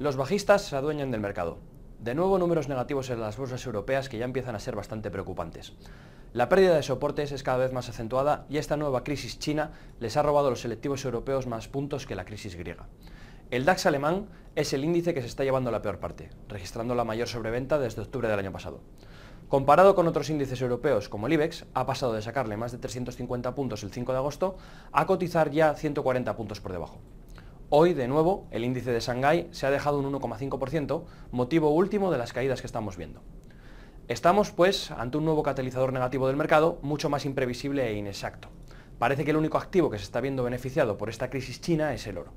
Los bajistas se adueñan del mercado. De nuevo números negativos en las bolsas europeas que ya empiezan a ser bastante preocupantes. La pérdida de soportes es cada vez más acentuada y esta nueva crisis china les ha robado a los selectivos europeos más puntos que la crisis griega. El DAX alemán es el índice que se está llevando la peor parte, registrando la mayor sobreventa desde octubre del año pasado. Comparado con otros índices europeos como el IBEX, ha pasado de sacarle más de 350 puntos el 5 de agosto a cotizar ya 140 puntos por debajo. Hoy, de nuevo, el índice de Shanghái se ha dejado un 1,5%, motivo último de las caídas que estamos viendo. Estamos, pues, ante un nuevo catalizador negativo del mercado, mucho más imprevisible e inexacto. Parece que el único activo que se está viendo beneficiado por esta crisis china es el oro.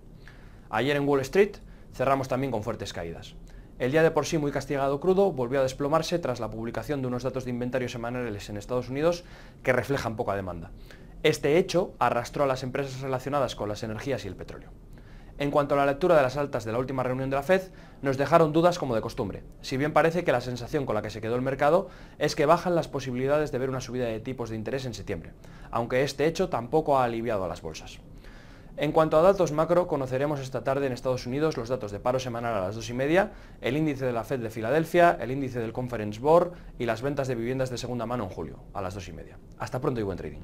Ayer en Wall Street cerramos también con fuertes caídas. El día de por sí muy castigado crudo volvió a desplomarse tras la publicación de unos datos de inventario semanales en Estados Unidos que reflejan poca demanda. Este hecho arrastró a las empresas relacionadas con las energías y el petróleo. En cuanto a la lectura de las altas de la última reunión de la FED, nos dejaron dudas como de costumbre, si bien parece que la sensación con la que se quedó el mercado es que bajan las posibilidades de ver una subida de tipos de interés en septiembre, aunque este hecho tampoco ha aliviado a las bolsas. En cuanto a datos macro, conoceremos esta tarde en Estados Unidos los datos de paro semanal a las 2 y media, el índice de la Fed de Filadelfia, el índice del Conference Board y las ventas de viviendas de segunda mano en julio, a las 2 y media. Hasta pronto y buen trading.